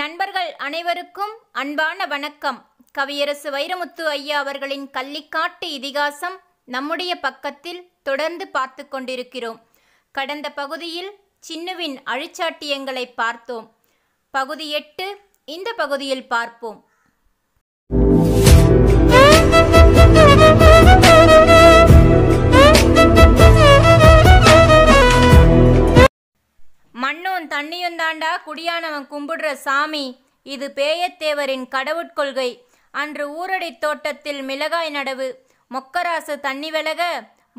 நண்பர்கள் அனைவருக்கும் அன்பான வணக்கம் கவியரசு வைரமுத்து ஐயா அவர்களின் கள்ளிக்காட்டு இதிகாசம் நம்முடைய பக்கத்தில் தொடர்ந்து பார்த்து கொண்டிருக்கிறோம் கடந்த பகுதியில் சின்னுவின் அழிச்சாட்டியங்களை பார்த்தோம் பகுதி எட்டு இந்த பகுதியில் பார்ப்போம் குடியானவன் கும்பிடுற சாமி இது பேயத்தேவரின் கடவுட்கொள்கை அன்று ஊரடி தோட்டத்தில் மிளகாய் நடவு மொக்கராசு தண்ணி விலக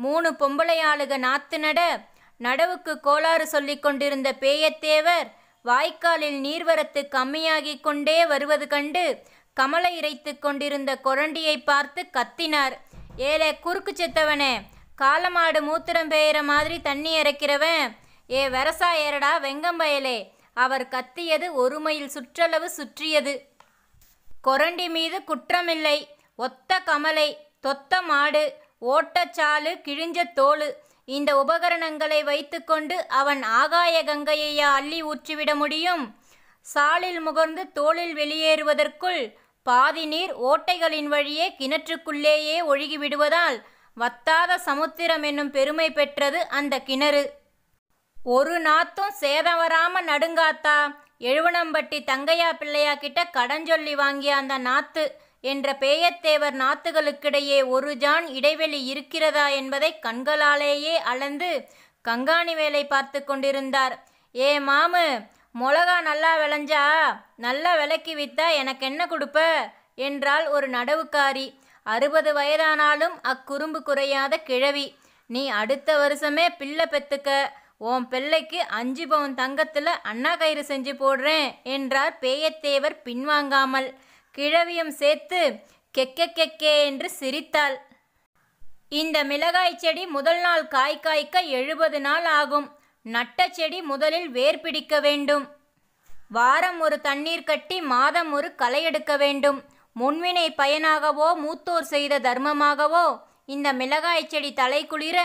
மூணு பொம்பளையாளுக நாத்து நட நடவுக்கு கோளாறு சொல்லி கொண்டிருந்த பேயத்தேவர் வாய்க்காலில் நீர்வரத்து கம்மியாகி கொண்டே வருவது கண்டு கமலை இறைத்து கொண்டிருந்த கொரண்டியை பார்த்து கத்தினார் ஏலே குறுக்கு செத்தவனே காலமாடு மூத்திரம் பெயர மாதிரி தண்ணி இறைக்கிறவன் ஏ வெரசா ஏறடா வெங்கம்பயலே அவர் கத்தியது ஒரு மைல் சுற்றளவு சுற்றியது கொரண்டி மீது குற்றமில்லை ஒத்த கமலை தொத்த மாடு ஓட்டச்சாலு கிழிஞ்ச தோளு இந்த உபகரணங்களை வைத்துக்கொண்டு அவன் ஆகாய கங்கையையா அள்ளி ஊற்றிவிட முடியும் சாலில் முகர்ந்து தோளில் வெளியேறுவதற்குள் பாதி நீர் ஓட்டைகளின் வழியே கிணற்றுக்குள்ளேயே ஒழுகிவிடுவதால் வத்தாத சமுத்திரம் என்னும் பெருமை பெற்றது அந்த கிணறு ஒரு நாத்தும் சேதம் வராம நடுங்காத்தா எழுவனம்பட்டி தங்கையா பிள்ளையா கிட்ட கடன் சொல்லி வாங்கிய அந்த நாத்து என்ற பேயத்தேவர் நாத்துகளுக்கிடையே ஒரு ஜான் இடைவெளி இருக்கிறதா என்பதை கண்களாலேயே அளந்து கங்காணி வேலை பார்த்து கொண்டிருந்தார் ஏ மாமு மிளகா நல்லா விளைஞ்சா நல்லா விளக்கி வித்தா எனக்கு என்ன கொடுப்ப என்றாள் ஒரு நடவுக்காரி அறுபது வயதானாலும் அக்குறும்பு குறையாத கிழவி நீ அடுத்த வருஷமே பிள்ளை பெத்துக்க ஓம் பிள்ளைக்கு அஞ்சு பவுன் தங்கத்தில் அண்ணா கயிறு செஞ்சு போடுறேன் என்றார் பேயத்தேவர் பின்வாங்காமல் கிழவியும் சேர்த்து கெக்க கெக்கே என்று சிரித்தாள் இந்த மிளகாய் செடி முதல் நாள் காய் காய்க்க எழுபது நாள் ஆகும் நட்ட செடி முதலில் வேர் பிடிக்க வேண்டும் வாரம் ஒரு தண்ணீர் கட்டி மாதம் ஒரு களை எடுக்க வேண்டும் முன்வினை பயனாகவோ மூத்தோர் செய்த தர்மமாகவோ இந்த மிளகாய் செடி தலை குளிர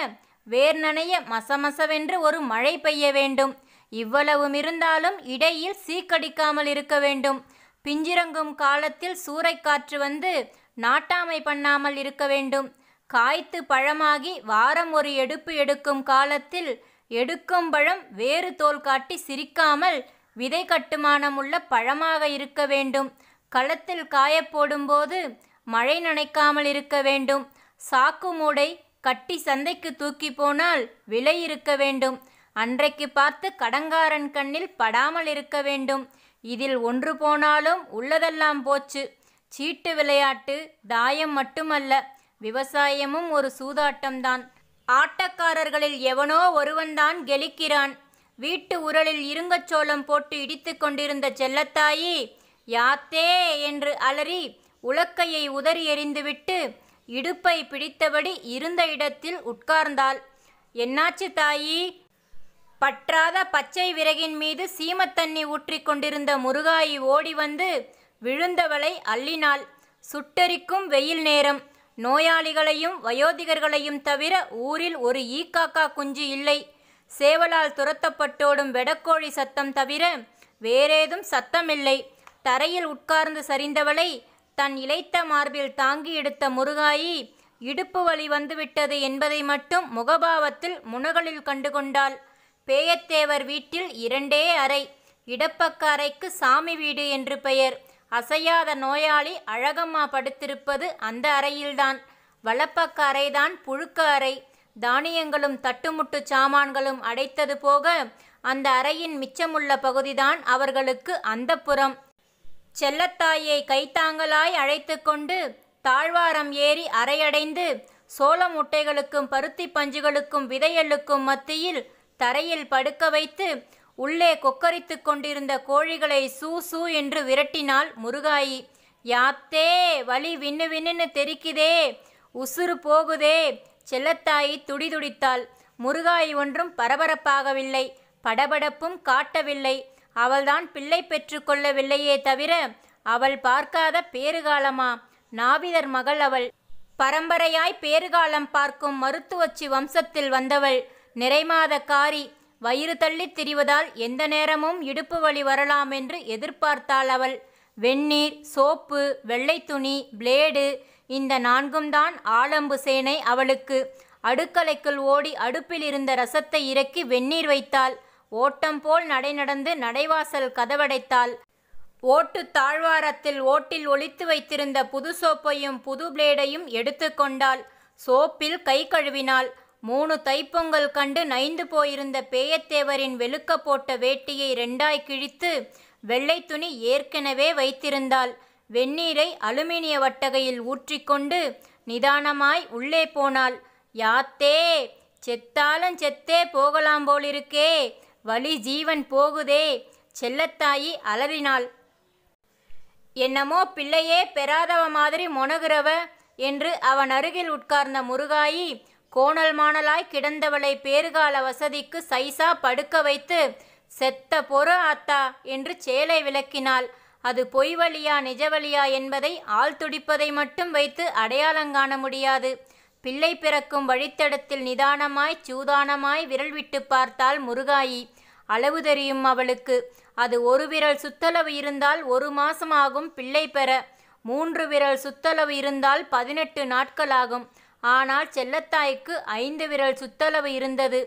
வேர் நனைய மசமசவென்று ஒரு மழை பெய்ய வேண்டும் இவ்வளவும் இருந்தாலும் இடையில் சீக்கடிக்காமல் இருக்க வேண்டும் பிஞ்சிறங்கும் காலத்தில் சூறைக்காற்று வந்து நாட்டாமை பண்ணாமல் இருக்க வேண்டும் காய்த்து பழமாகி வாரம் ஒரு எடுப்பு எடுக்கும் காலத்தில் எடுக்கும் பழம் வேறு தோல் காட்டி சிரிக்காமல் விதை கட்டுமானம் உள்ள பழமாக இருக்க வேண்டும் களத்தில் காயப்போடும்போது மழை நனைக்காமல் இருக்க வேண்டும் சாக்கு மூடை கட்டி சந்தைக்கு தூக்கி போனால் விலை இருக்க வேண்டும் அன்றைக்கு பார்த்து கடங்காரன் கண்ணில் படாமல் இருக்க வேண்டும் இதில் ஒன்று போனாலும் உள்ளதெல்லாம் போச்சு சீட்டு விளையாட்டு தாயம் மட்டுமல்ல விவசாயமும் ஒரு சூதாட்டம்தான் ஆட்டக்காரர்களில் எவனோ ஒருவன்தான் கெலிக்கிறான் வீட்டு உரலில் இருங்கச்சோளம் போட்டு இடித்து கொண்டிருந்த செல்லத்தாயி யாத்தே என்று அலறி உலக்கையை உதறி எறிந்துவிட்டு இடுப்பை பிடித்தபடி இருந்த இடத்தில் உட்கார்ந்தாள் என்னாச்சு தாயி பற்றாத பச்சை விறகின் மீது சீமத்தண்ணி ஊற்றி கொண்டிருந்த முருகாயி ஓடி வந்து விழுந்தவளை அள்ளினாள் சுட்டெரிக்கும் வெயில் நேரம் நோயாளிகளையும் வயோதிகர்களையும் தவிர ஊரில் ஒரு ஈக்காக்கா குஞ்சு இல்லை சேவலால் துரத்தப்பட்டோடும் வெடக்கோழி சத்தம் தவிர வேறேதும் சத்தமில்லை தரையில் உட்கார்ந்து சரிந்தவளை தன் இழைத்த மார்பில் தாங்கி எடுத்த முருகாயி இடுப்பு வழி வந்துவிட்டது என்பதை மட்டும் முகபாவத்தில் முனகலில் கண்டுகொண்டாள் பேயத்தேவர் வீட்டில் இரண்டே அறை இடப்பக்க அறைக்கு சாமி வீடு என்று பெயர் அசையாத நோயாளி அழகம்மா படுத்திருப்பது அந்த அறையில்தான் வலப்பக்க அறைதான் புழுக்க அறை தானியங்களும் தட்டுமுட்டு சாமான்களும் அடைத்தது போக அந்த அறையின் மிச்சமுள்ள பகுதிதான் அவர்களுக்கு புறம் செல்லத்தாயை கைத்தாங்கலாய் அழைத்து கொண்டு தாழ்வாரம் ஏறி அறையடைந்து சோள முட்டைகளுக்கும் பருத்தி பஞ்சுகளுக்கும் விதையல்லுக்கும் மத்தியில் தரையில் படுக்க வைத்து உள்ளே கொக்கரித்து கொண்டிருந்த கோழிகளை சூ சூ என்று விரட்டினாள் முருகாயி யாத்தே வலி விண்ணு விண்ணுன்னு தெரிக்குதே உசுறு போகுதே செல்லத்தாயி துடிதுடித்தாள் முருகாயி ஒன்றும் பரபரப்பாகவில்லை படபடப்பும் காட்டவில்லை அவள்தான் பிள்ளை பெற்றுக்கொள்ளவில்லையே தவிர அவள் பார்க்காத பேறுகாலமா நாவிதர் மகள் அவள் பரம்பரையாய் பேறுகாலம் பார்க்கும் மருத்துவச்சி வம்சத்தில் வந்தவள் நிறைமாத காரி வயிறு தள்ளி திரிவதால் எந்த நேரமும் இடுப்பு வழி வரலாம் என்று எதிர்பார்த்தாள் அவள் வெந்நீர் சோப்பு வெள்ளை துணி பிளேடு இந்த நான்கும் தான் ஆலம்பு சேனை அவளுக்கு அடுக்கலைக்குள் ஓடி அடுப்பில் இருந்த ரசத்தை இறக்கி வெந்நீர் வைத்தாள் ஓட்டம் போல் நடை நடந்து நடைவாசல் கதவடைத்தாள் ஓட்டு தாழ்வாரத்தில் ஓட்டில் ஒளித்து வைத்திருந்த புது சோப்பையும் புது பிளேடையும் எடுத்து கொண்டாள் சோப்பில் கை கழுவினாள் மூணு தைப்பொங்கல் கண்டு நைந்து போயிருந்த பேயத்தேவரின் வெளுக்க போட்ட வேட்டியை ரெண்டாய் கிழித்து வெள்ளை துணி ஏற்கனவே வைத்திருந்தாள் வெந்நீரை அலுமினிய வட்டகையில் ஊற்றிக்கொண்டு நிதானமாய் உள்ளே போனாள் யாத்தே செத்தாலும் செத்தே போகலாம் போலிருக்கே வழி ஜீவன் போகுதே செல்லத்தாயி அலறினாள் என்னமோ பிள்ளையே பெறாதவ மாதிரி மொனகுறவ என்று அவன் அருகில் உட்கார்ந்த முருகாயி கோணல் மாணலாய் கிடந்தவளை பேறுகால வசதிக்கு சைசா படுக்க வைத்து செத்த பொறு ஆத்தா என்று சேலை விளக்கினாள் அது பொய் வழியா நிஜவழியா என்பதை ஆள் துடிப்பதை மட்டும் வைத்து அடையாளங்காண முடியாது பிள்ளை பிறக்கும் வழித்தடத்தில் நிதானமாய் சூதானமாய் விரல் விட்டு பார்த்தாள் முருகாயி அளவு தெரியும் அவளுக்கு அது ஒரு விரல் சுத்தளவு இருந்தால் ஒரு மாசமாகும் ஆகும் பிள்ளை பெற மூன்று விரல் சுத்தளவு இருந்தால் பதினெட்டு நாட்களாகும் ஆனால் செல்லத்தாய்க்கு ஐந்து விரல் சுத்தளவு இருந்தது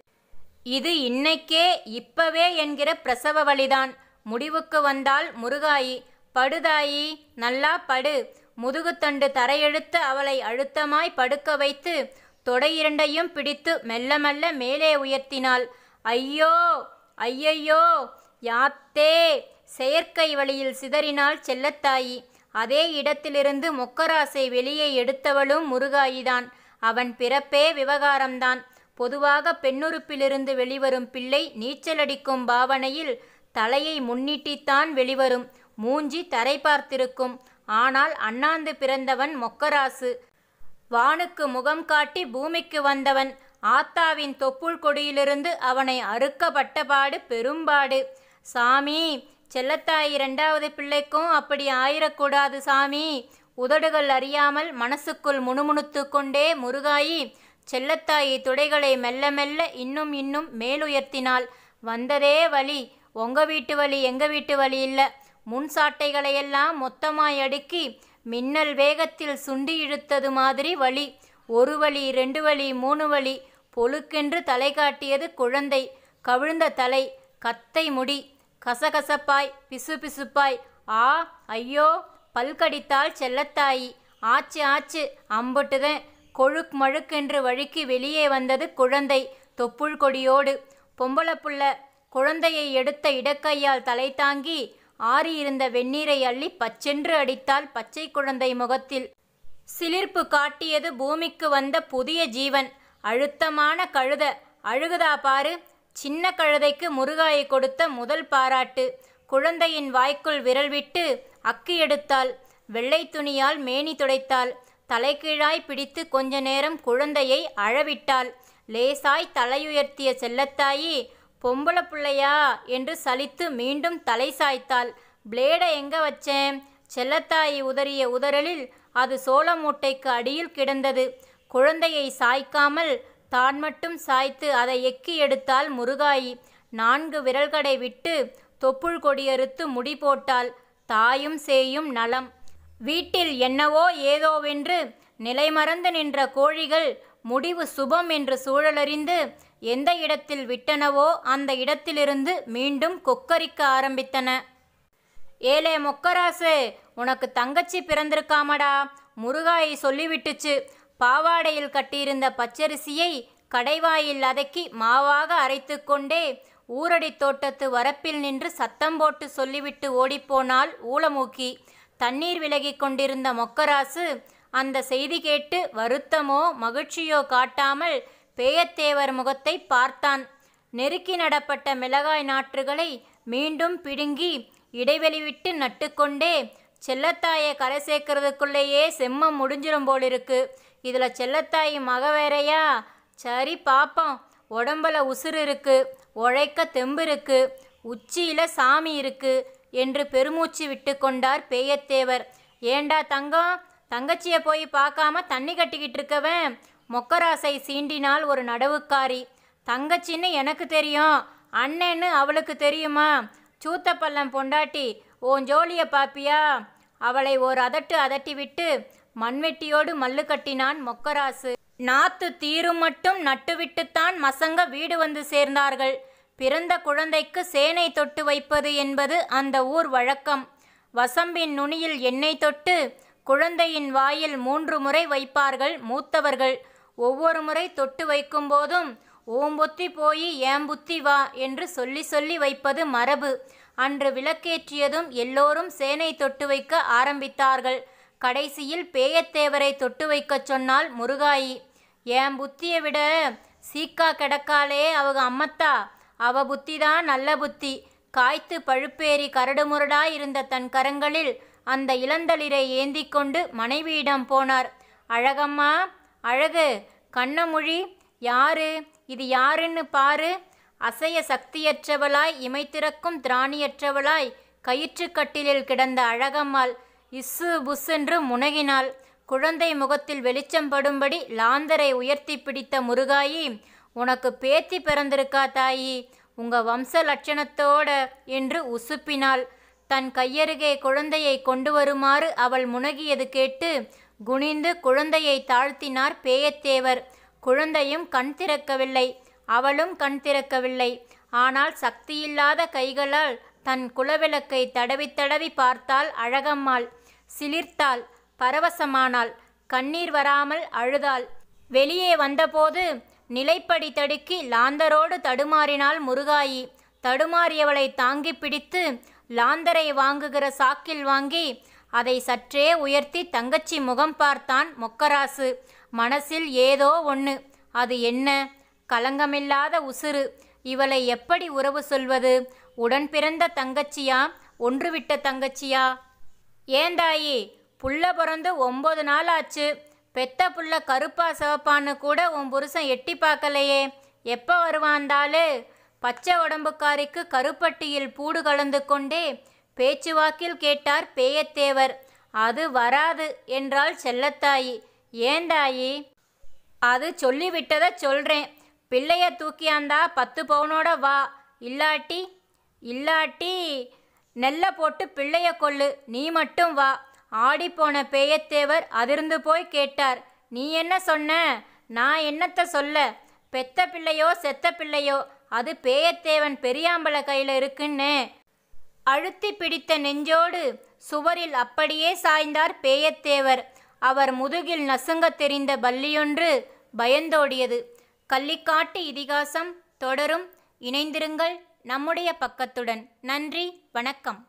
இது இன்னைக்கே இப்பவே என்கிற பிரசவ வழிதான் முடிவுக்கு வந்தால் முருகாயி படுதாயி நல்லா படு முதுகுத்தண்டு தரையெழுத்து அவளை அழுத்தமாய் படுக்க வைத்து தொடையிரண்டையும் இரண்டையும் பிடித்து மெல்ல மெல்ல மேலே உயர்த்தினாள் ஐயோ ஐயையோ யாத்தே செயற்கை வழியில் சிதறினால் செல்லத்தாயி அதே இடத்திலிருந்து மொக்கராசை வெளியே எடுத்தவளும் முருகாயிதான் அவன் பிறப்பே விவகாரம்தான் பொதுவாக பெண்ணுறுப்பிலிருந்து வெளிவரும் பிள்ளை நீச்சலடிக்கும் பாவனையில் தலையை முன்னிட்டித்தான் வெளிவரும் மூஞ்சி தரை பார்த்திருக்கும் ஆனால் அண்ணாந்து பிறந்தவன் மொக்கராசு வானுக்கு முகம் காட்டி பூமிக்கு வந்தவன் ஆத்தாவின் தொப்புள் கொடியிலிருந்து அவனை அறுக்கப்பட்ட பாடு பெரும்பாடு சாமி செல்லத்தாய் இரண்டாவது பிள்ளைக்கும் அப்படி ஆயிரக்கூடாது சாமி உதடுகள் அறியாமல் மனசுக்குள் முணுமுணுத்து கொண்டே முருகாயி செல்லத்தாயி துடைகளை மெல்ல மெல்ல இன்னும் இன்னும் மேலுயர்த்தினாள் வந்ததே வழி உங்க வீட்டு வழி எங்க வீட்டு வழி இல்லை முன் சாட்டைகளையெல்லாம் மொத்தமாய் அடுக்கி மின்னல் வேகத்தில் சுண்டி இழுத்தது மாதிரி வழி ஒரு வழி ரெண்டு வழி மூணு வழி பொழுக்கென்று தலை காட்டியது குழந்தை கவிழ்ந்த தலை கத்தை முடி கசகசப்பாய் பிசு பிசுப்பாய் ஆ ஐயோ பல்கடித்தால் செல்லத்தாயி ஆச்சு ஆச்சு அம்புட்டுதேன் கொழுக் மழுக்கென்று வழிக்கு வெளியே வந்தது குழந்தை தொப்புள் கொடியோடு பொம்பளப்புள்ள குழந்தையை எடுத்த இடக்கையால் தலை தாங்கி ஆறியிருந்த வெந்நீரை அள்ளி பச்சென்று அடித்தால் பச்சை குழந்தை முகத்தில் சிலிர்ப்பு காட்டியது பூமிக்கு வந்த புதிய ஜீவன் அழுத்தமான கழுத அழுகுதா பாரு சின்ன கழுதைக்கு முருகாயை கொடுத்த முதல் பாராட்டு குழந்தையின் வாய்க்குள் விரல் விட்டு அக்கி எடுத்தாள் வெள்ளை துணியால் மேனி துடைத்தாள் தலைகீழாய் பிடித்து கொஞ்ச நேரம் குழந்தையை அழவிட்டாள் லேசாய் தலையுயர்த்திய செல்லத்தாயி பொம்பளை பிள்ளையா என்று சலித்து மீண்டும் தலை சாய்த்தாள் பிளேடை எங்க வச்சேன் செல்லத்தாயி உதறிய உதறலில் அது சோள மூட்டைக்கு அடியில் கிடந்தது குழந்தையை சாய்க்காமல் தான் மட்டும் சாய்த்து அதை எக்கி எடுத்தால் முருகாயி நான்கு விரல்களை விட்டு தொப்புள் கொடியறுத்து முடி போட்டாள் தாயும் சேயும் நலம் வீட்டில் என்னவோ ஏதோவென்று நிலைமறந்து நின்ற கோழிகள் முடிவு சுபம் என்று சூழலறிந்து எந்த இடத்தில் விட்டனவோ அந்த இடத்திலிருந்து மீண்டும் கொக்கரிக்க ஆரம்பித்தன ஏலே மொக்கராசு உனக்கு தங்கச்சி பிறந்திருக்காமடா முருகாயை சொல்லிவிட்டுச்சு பாவாடையில் கட்டியிருந்த பச்சரிசியை கடைவாயில் அதக்கி மாவாக அரைத்து கொண்டே ஊரடி தோட்டத்து வரப்பில் நின்று சத்தம் போட்டு சொல்லிவிட்டு ஓடிப்போனால் ஊளமூக்கி தண்ணீர் விலகி கொண்டிருந்த மொக்கராசு அந்த செய்தி கேட்டு வருத்தமோ மகிழ்ச்சியோ காட்டாமல் பேயத்தேவர் முகத்தை பார்த்தான் நெருக்கி நடப்பட்ட மிளகாய் நாற்றுகளை மீண்டும் பிடுங்கி இடைவெளி விட்டு நட்டுக்கொண்டே செல்லத்தாயை கரை சேர்க்கறதுக்குள்ளேயே செம்மம் முடிஞ்சிடும் போல் இருக்கு இதில் செல்லத்தாயி மக வேறையா சரி பாப்போம் உடம்பில் உசுறு இருக்கு உழைக்க தெம்பு இருக்கு உச்சியில் சாமி இருக்கு என்று பெருமூச்சு விட்டு கொண்டார் பேயத்தேவர் ஏண்டா தங்கம் தங்கச்சியை போய் பார்க்காம தண்ணி கட்டிக்கிட்டு இருக்கவன் மொக்கராசை சீண்டினால் ஒரு நடவுக்காரி தங்கச்சின்னு எனக்கு தெரியும் அண்ணன்னு அவளுக்கு தெரியுமா சூத்தப்பள்ளம் பொண்டாட்டி ஓன் ஜோலிய பாப்பியா அவளை ஓர் அதட்டு அதட்டிவிட்டு மண்வெட்டியோடு மல்லு கட்டினான் மொக்கராசு நாத்து தீரும் மட்டும் நட்டுவிட்டுத்தான் மசங்க வீடு வந்து சேர்ந்தார்கள் பிறந்த குழந்தைக்கு சேனை தொட்டு வைப்பது என்பது அந்த ஊர் வழக்கம் வசம்பின் நுனியில் எண்ணெய் தொட்டு குழந்தையின் வாயில் மூன்று முறை வைப்பார்கள் மூத்தவர்கள் ஒவ்வொரு முறை தொட்டு வைக்கும்போதும் ஓம்பொத்தி போய் ஏம் புத்தி வா என்று சொல்லி சொல்லி வைப்பது மரபு அன்று விளக்கேற்றியதும் எல்லோரும் சேனை தொட்டு வைக்க ஆரம்பித்தார்கள் கடைசியில் பேயத்தேவரை தொட்டு வைக்கச் சொன்னால் முருகாயி ஏன் புத்தியை விட சீக்கா கிடக்காலே அவங்க அம்மத்தா அவ புத்தி தான் நல்ல புத்தி காய்த்து பழுப்பேறி கரடுமுரடா இருந்த தன் கரங்களில் அந்த இளந்தளிரை ஏந்தி கொண்டு மனைவியிடம் போனார் அழகம்மா அழகு கண்ணமொழி யாரு இது யாருன்னு பாரு அசைய சக்தியற்றவளாய் இமைத்திறக்கும் திராணியற்றவளாய் கயிற்றுக்கட்டிலில் கிடந்த அழகம்மாள் இசு புஸ்ஸென்று முனகினாள் குழந்தை முகத்தில் வெளிச்சம் படும்படி லாந்தரை உயர்த்தி பிடித்த முருகாயி உனக்கு பேத்தி பிறந்திருக்கா தாயி உங்க வம்ச லட்சணத்தோட என்று உசுப்பினாள் தன் கையருகே குழந்தையை கொண்டு வருமாறு அவள் முனகியது கேட்டு குனிந்து குழந்தையை தாழ்த்தினார் பேயத்தேவர் குழந்தையும் கண் திறக்கவில்லை அவளும் கண் திறக்கவில்லை ஆனால் சக்தியில்லாத கைகளால் தன் குலவிளக்கை தடவி தடவி பார்த்தால் அழகம்மாள் சிலிர்த்தாள் பரவசமானாள் கண்ணீர் வராமல் அழுதாள் வெளியே வந்தபோது நிலைப்படி தடுக்கி லாந்தரோடு தடுமாறினாள் முருகாயி தடுமாறியவளை தாங்கி பிடித்து லாந்தரை வாங்குகிற சாக்கில் வாங்கி அதை சற்றே உயர்த்தி தங்கச்சி முகம் பார்த்தான் மொக்கராசு மனசில் ஏதோ ஒன்று அது என்ன களங்கமில்லாத உசுறு இவளை எப்படி உறவு சொல்வது உடன் பிறந்த தங்கச்சியா ஒன்றுவிட்ட தங்கச்சியா ஏந்தாயி புள்ள பிறந்து ஒம்பது நாள் ஆச்சு பெத்த புள்ள கருப்பா சிவப்பான்னு கூட உன் புருஷன் எட்டி பார்க்கலையே எப்போ வருவாந்தாலு பச்சை உடம்புக்காரிக்கு கருப்பட்டியில் பூடு கலந்து கொண்டே பேச்சுவாக்கில் கேட்டார் பேயத்தேவர் அது வராது என்றாள் செல்லத்தாயி ஏண்டாயி அது சொல்லிவிட்டதை சொல்கிறேன் பிள்ளைய தூக்கியாந்தா பத்து பவுனோட வா இல்லாட்டி இல்லாட்டி நெல்ல போட்டு பிள்ளைய கொள்ளு நீ மட்டும் வா ஆடிப்போன பேயத்தேவர் அதிர்ந்து போய் கேட்டார் நீ என்ன சொன்ன நான் என்னத்த சொல்ல பெத்த பிள்ளையோ செத்த பிள்ளையோ அது பேயத்தேவன் பெரியாம்பல கையில் இருக்குன்னு அழுத்தி பிடித்த நெஞ்சோடு சுவரில் அப்படியே சாய்ந்தார் பேயத்தேவர் அவர் முதுகில் நசுங்கத் தெரிந்த பல்லியொன்று பயந்தோடியது கள்ளிக்காட்டு இதிகாசம் தொடரும் இணைந்திருங்கள் நம்முடைய பக்கத்துடன் நன்றி வணக்கம்